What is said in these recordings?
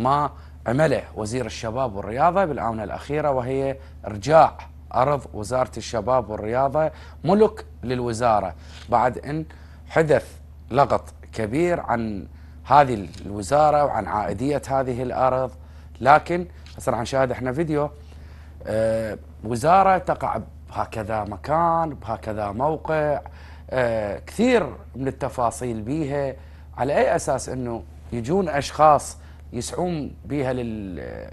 ما عمله وزير الشباب والرياضة بالآونة الأخيرة وهي إرجاع أرض وزارة الشباب والرياضة ملك للوزارة بعد أن حدث لغط كبير عن هذه الوزارة وعن عائدية هذه الأرض لكن مثلا شاهد احنا فيديو آه، وزارة تقع بهكذا مكان بهكذا موقع آه، كثير من التفاصيل بيها على أي أساس أنه يجون أشخاص يسعون بها لل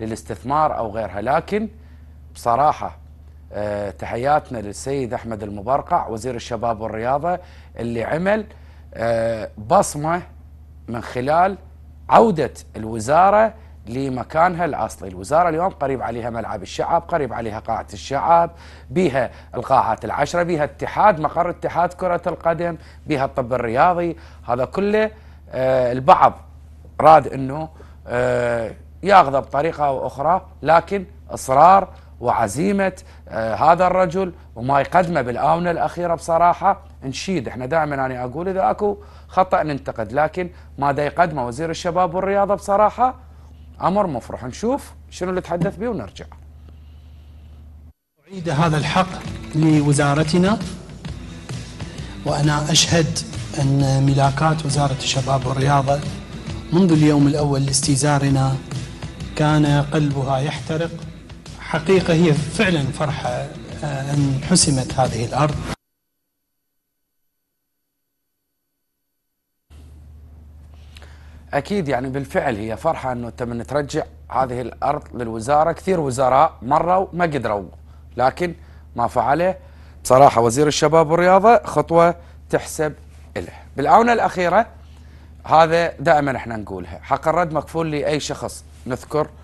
للاستثمار او غيرها لكن بصراحه آه، تحياتنا للسيد احمد المبرقع وزير الشباب والرياضه اللي عمل آه، بصمه من خلال عوده الوزاره لمكانها الاصلي، الوزاره اليوم قريب عليها ملعب الشعب، قريب عليها قاعه الشعب، بها القاعات العشره، بها اتحاد مقر اتحاد كره القدم، بها الطب الرياضي، هذا كله آه، البعض راد انه آه، ياخذه بطريقه او اخرى لكن اصرار وعزيمه آه، هذا الرجل وما يقدمه بالاونه الاخيره بصراحه نشيد احنا دائما انا يعني اقول اذا اكو خطا ننتقد لكن ما دا يقدمه وزير الشباب والرياضه بصراحه امر مفرح نشوف شنو اللي تحدث به ونرجع اعيد هذا الحق لوزارتنا وانا اشهد ان ملاكات وزاره الشباب والرياضه منذ اليوم الأول لاستيزارنا كان قلبها يحترق حقيقة هي فعلا فرحة آه، أن حسمت هذه الأرض اكيد يعني بالفعل هي فرحه انه تم نترجع هذه الارض للوزاره، كثير وزراء مروا ما قدروا لكن ما فعله بصراحه وزير الشباب والرياضه خطوه تحسب إله بالاونه الاخيره هذا دائما احنا نقولها حق الرد مكفول لاي شخص نذكر